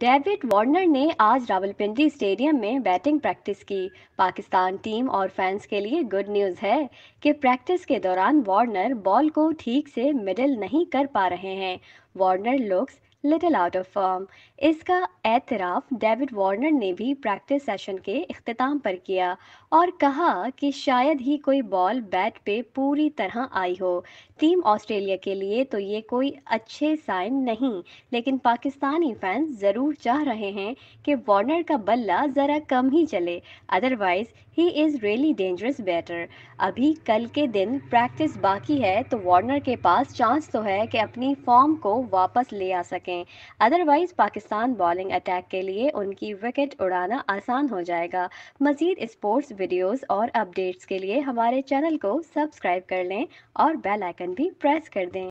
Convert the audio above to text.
David Warner ने आज Rawalpindi stadium में बैटिंग प्रैक्टिस की पाकिस्तान टीम और फैंस के लिए गुड न्यूज़ है कि प्रैक्टिस के दौरान वार्नर बॉल को ठीक से मिडिल नहीं कर पा रहे हैं Warner looks little out of form इसका एतराफ़ डेविड वार्नर ने भी प्रैक्टिस सेशन के अख्ताम पर किया और कहा कि शायद ही कोई बॉल बैट पे पूरी तरह आई हो टीम ऑस्ट्रेलिया के लिए तो ये कोई अच्छे साइन नहीं लेकिन पाकिस्तानी फैंस ज़रूर चाह रहे हैं कि वार्नर का बल्ला ज़रा कम ही चले otherwise he is really dangerous batter अभी कल के दिन प्रैक्टिस बाकी है तो वार्नर के पास चांस तो है कि अपनी फॉर्म को वापस ले आ सके सकें अदरवाइज़ पाकिस्तान बॉलिंग अटैक के लिए उनकी विकेट उड़ाना आसान हो जाएगा मज़ीद स्पोर्ट्स वीडियोस और अपडेट्स के लिए हमारे चैनल को सब्सक्राइब कर लें और बेल आइकन भी प्रेस कर दें